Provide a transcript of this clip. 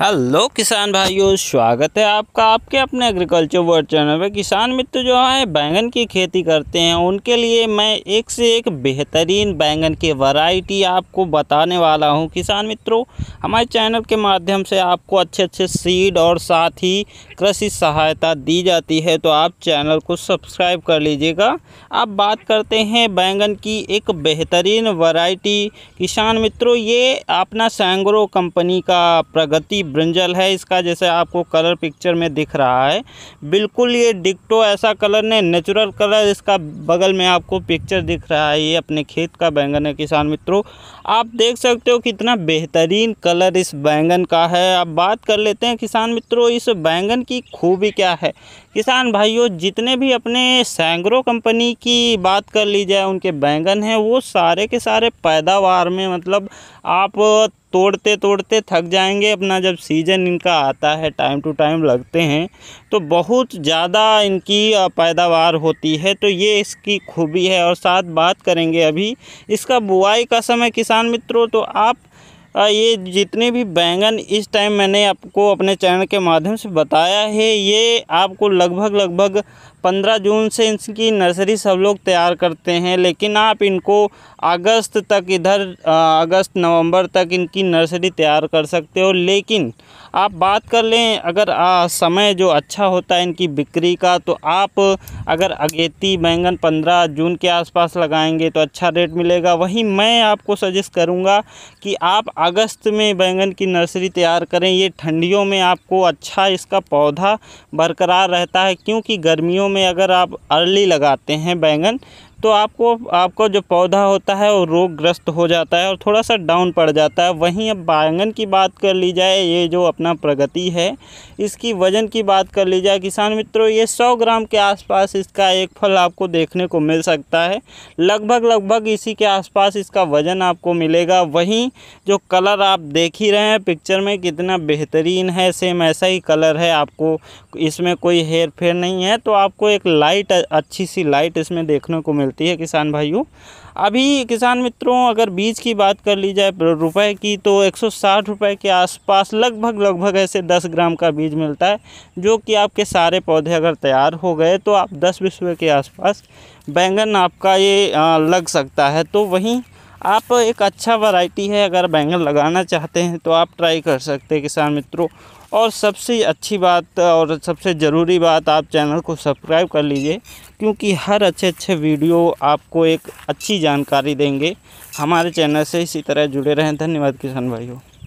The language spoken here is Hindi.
हेलो किसान भाइयों स्वागत है आपका आपके अपने एग्रीकल्चर वर्ल्ड चैनल पर किसान मित्र जो है बैंगन की खेती करते हैं उनके लिए मैं एक से एक बेहतरीन बैंगन की वैरायटी आपको बताने वाला हूं किसान मित्रों हमारे चैनल के माध्यम से आपको अच्छे अच्छे सीड और साथ ही कृषि सहायता दी जाती है तो आप चैनल को सब्सक्राइब कर लीजिएगा आप बात करते हैं बैंगन की एक बेहतरीन वरायटी किसान मित्रों ये अपना सैंग्रो कंपनी का प्रगति ब्रिंजल है इसका जैसे आपको कलर पिक्चर में दिख रहा है बिल्कुल ये डिक्टो ऐसा कलर नहीं नेचुरल कलर इसका बगल में आपको पिक्चर दिख रहा है ये अपने खेत का बैंगन है किसान मित्रों आप देख सकते हो कितना बेहतरीन कलर इस बैंगन का है अब बात कर लेते हैं किसान मित्रों इस बैंगन की खूबी क्या है किसान भाइयों जितने भी अपने सैंग्रो कंपनी की बात कर ली जाए उनके बैंगन हैं वो सारे के सारे पैदावार में मतलब आप तोड़ते तोड़ते थक जाएंगे अपना जब सीज़न इनका आता है टाइम टू टाइम लगते हैं तो बहुत ज़्यादा इनकी पैदावार होती है तो ये इसकी खूबी है और साथ बात करेंगे अभी इसका बुआई का समय किसान मित्रों तो आप ये जितने भी बैंगन इस टाइम मैंने आपको अपने चैनल के माध्यम से बताया है ये आपको लगभग लगभग पंद्रह जून से इनकी नर्सरी सब लोग तैयार करते हैं लेकिन आप इनको अगस्त तक इधर अगस्त नवंबर तक इनकी नर्सरी तैयार कर सकते हो लेकिन आप बात कर लें अगर आ, समय जो अच्छा होता है इनकी बिक्री का तो आप अगर अगेती बैंगन पंद्रह जून के आसपास लगाएंगे तो अच्छा रेट मिलेगा वहीं मैं आपको सजेस्ट करूँगा कि आप अगस्त में बैंगन की नर्सरी तैयार करें ये ठंडियों में आपको अच्छा इसका पौधा बरकरार रहता है क्योंकि गर्मियों में अगर आप अर्ली लगाते हैं बैंगन तो आपको आपको जो पौधा होता है वो रोगग्रस्त हो जाता है और थोड़ा सा डाउन पड़ जाता है वहीं अब बैंगन की बात कर ली जाए ये जो अपना प्रगति है इसकी वज़न की बात कर ली जाए किसान मित्रों ये 100 ग्राम के आसपास इसका एक फल आपको देखने को मिल सकता है लगभग लगभग इसी के आसपास इसका वज़न आपको मिलेगा वहीं जो कलर आप देख ही रहे हैं पिक्चर में कितना बेहतरीन है सेम ऐसा ही कलर है आपको इसमें कोई हेर फेर नहीं है तो आपको एक लाइट अच्छी सी लाइट इसमें देखने को मिल मिलती है किसान भाइयों अभी किसान मित्रों अगर बीज की बात कर ली जाए रुपए की तो एक रुपए के आसपास लगभग लगभग ऐसे 10 ग्राम का बीज मिलता है जो कि आपके सारे पौधे अगर तैयार हो गए तो आप दस बीस के आसपास बैंगन आपका ये लग सकता है तो वहीं आप एक अच्छा वैरायटी है अगर बैंगन लगाना चाहते हैं तो आप ट्राई कर सकते हैं किसान मित्रों और सबसे अच्छी बात और सबसे ज़रूरी बात आप चैनल को सब्सक्राइब कर लीजिए क्योंकि हर अच्छे अच्छे वीडियो आपको एक अच्छी जानकारी देंगे हमारे चैनल से इसी तरह जुड़े रहें धन्यवाद किसान भाइयों